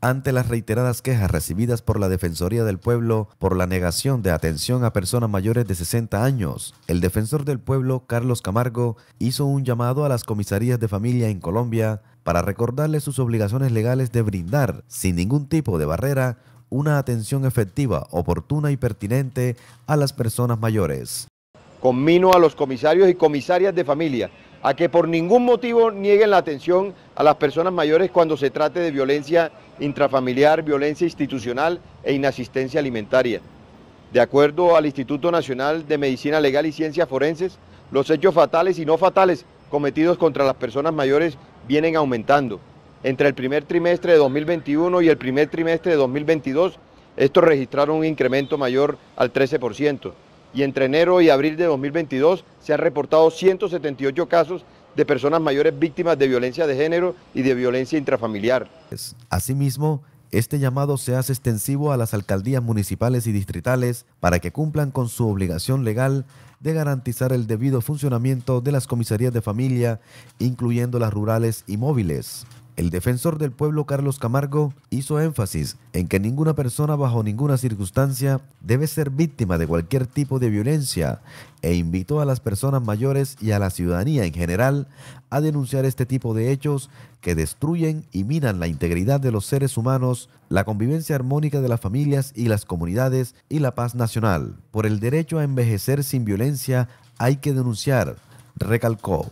ante las reiteradas quejas recibidas por la Defensoría del Pueblo por la negación de atención a personas mayores de 60 años, el defensor del pueblo, Carlos Camargo, hizo un llamado a las comisarías de familia en Colombia para recordarles sus obligaciones legales de brindar, sin ningún tipo de barrera, una atención efectiva, oportuna y pertinente a las personas mayores. Conmino a los comisarios y comisarias de familia a que por ningún motivo nieguen la atención a las personas mayores cuando se trate de violencia intrafamiliar, violencia institucional e inasistencia alimentaria. De acuerdo al Instituto Nacional de Medicina Legal y Ciencias Forenses, los hechos fatales y no fatales cometidos contra las personas mayores vienen aumentando. Entre el primer trimestre de 2021 y el primer trimestre de 2022, estos registraron un incremento mayor al 13% y entre enero y abril de 2022 se han reportado 178 casos de personas mayores víctimas de violencia de género y de violencia intrafamiliar. Asimismo, este llamado se hace extensivo a las alcaldías municipales y distritales para que cumplan con su obligación legal de garantizar el debido funcionamiento de las comisarías de familia, incluyendo las rurales y móviles. El defensor del pueblo Carlos Camargo hizo énfasis en que ninguna persona bajo ninguna circunstancia debe ser víctima de cualquier tipo de violencia e invitó a las personas mayores y a la ciudadanía en general a denunciar este tipo de hechos que destruyen y minan la integridad de los seres humanos, la convivencia armónica de las familias y las comunidades y la paz nacional. Por el derecho a envejecer sin violencia hay que denunciar, recalcó.